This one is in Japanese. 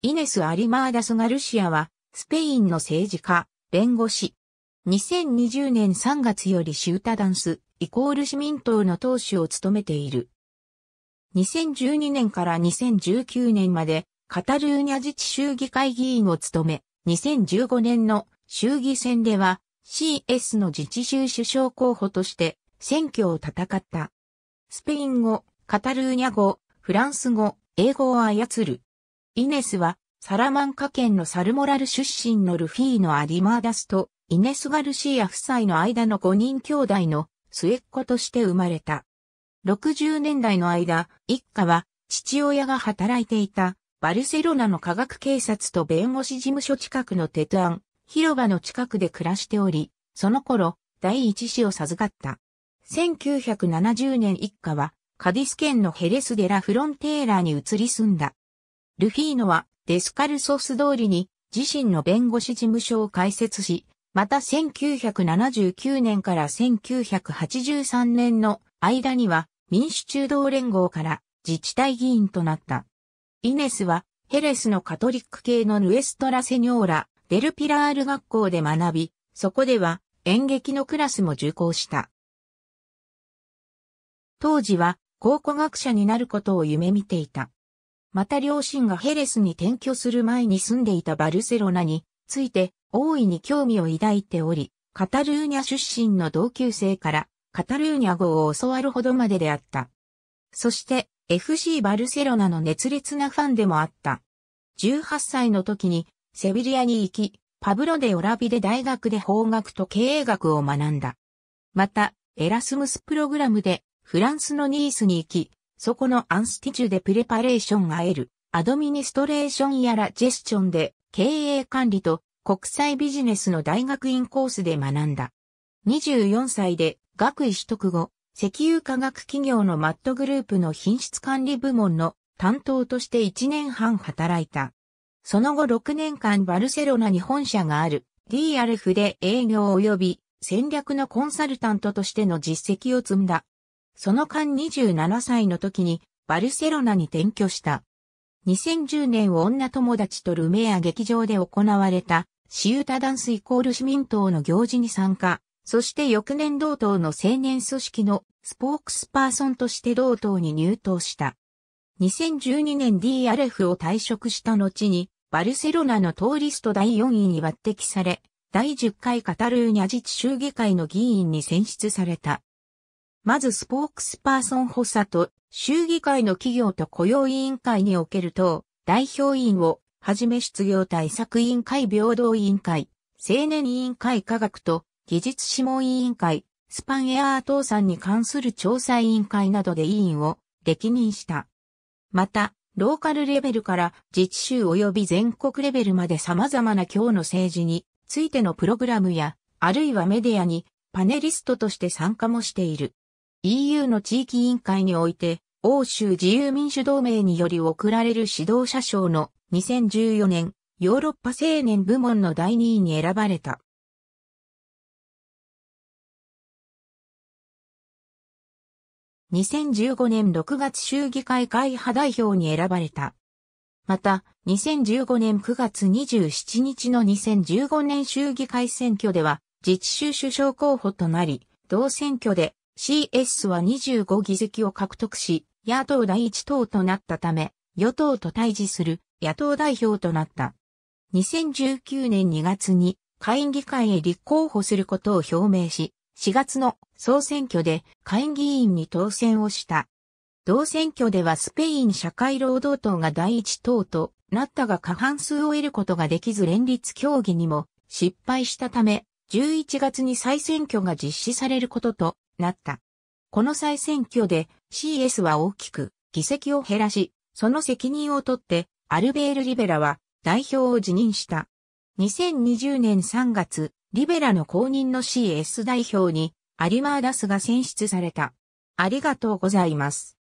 イネス・アリマーダス・ガルシアは、スペインの政治家、弁護士。2020年3月よりシュータダンス、イコール市民党の党首を務めている。2012年から2019年まで、カタルーニャ自治州議会議員を務め、2015年の衆議選では、CS の自治州首相候補として、選挙を戦った。スペイン語、カタルーニャ語、フランス語、英語を操る。イネスは、サラマンカ県のサルモラル出身のルフィのアリマーダスと、イネス・ガルシア夫妻の間の5人兄弟の末っ子として生まれた。60年代の間、一家は父親が働いていたバルセロナの科学警察と弁護士事務所近くのテトアン、広場の近くで暮らしており、その頃、第一子を授かった。1970年一家はカディス県のヘレスデラ・フロンテーラに移り住んだ。ルフィーノはデスカルソス通りに自身の弁護士事務所を開設し、また1979年から1983年の間には民主中道連合から自治体議員となった。イネスはヘレスのカトリック系のヌエストラセニョーラ・デルピラール学校で学び、そこでは演劇のクラスも受講した。当時は考古学者になることを夢見ていた。また両親がヘレスに転居する前に住んでいたバルセロナについて大いに興味を抱いており、カタルーニャ出身の同級生からカタルーニャ語を教わるほどまでであった。そして FC バルセロナの熱烈なファンでもあった。18歳の時にセビリアに行き、パブロデオラビで大学で法学と経営学を学んだ。また、エラスムスプログラムでフランスのニースに行き、そこのアンスティチュでプレパレーションが得る、アドミニストレーションやらジェスチョンで、経営管理と国際ビジネスの大学院コースで学んだ。24歳で学位取得後、石油化学企業のマットグループの品質管理部門の担当として1年半働いた。その後6年間バルセロナに本社がある DRF で営業及び戦略のコンサルタントとしての実績を積んだその間27歳の時にバルセロナに転居した。2010年女友達とルメア劇場で行われたシウタダンスイコール市民党の行事に参加、そして翌年同党の青年組織のスポークスパーソンとして同党に入党した。2012年 DRF を退職した後に、バルセロナのトーリスト第4位に抜擢され、第10回カタルーニャ自治州議会の議員に選出された。まずスポークスパーソン補佐と、衆議会の企業と雇用委員会における党、代表委員を、はじめ失業対策委員会平等委員会、青年委員会科学と、技術諮問委員会、スパンエアー倒産に関する調査委員会などで委員を歴任した。また、ローカルレベルから自治州及び全国レベルまで様々な今日の政治についてのプログラムや、あるいはメディアにパネリストとして参加もしている。EU の地域委員会において、欧州自由民主同盟により贈られる指導者賞の2014年ヨーロッパ青年部門の第2位に選ばれた。2015年6月衆議会会派代表に選ばれた。また、2015年9月27日の2015年衆議会選挙では、自治州首相候補となり、同選挙で CS は25議席を獲得し、野党第一党となったため、与党と対峙する野党代表となった。2019年2月に下院議会へ立候補することを表明し、4月の総選挙で下院議員に当選をした。同選挙ではスペイン社会労働党が第一党となったが過半数を得ることができず連立協議にも失敗したため、11月に再選挙が実施されることとなった。この再選挙で CS は大きく議席を減らし、その責任を取ってアルベール・リベラは代表を辞任した。2020年3月、リベラの後任の CS 代表にアリマーダスが選出された。ありがとうございます。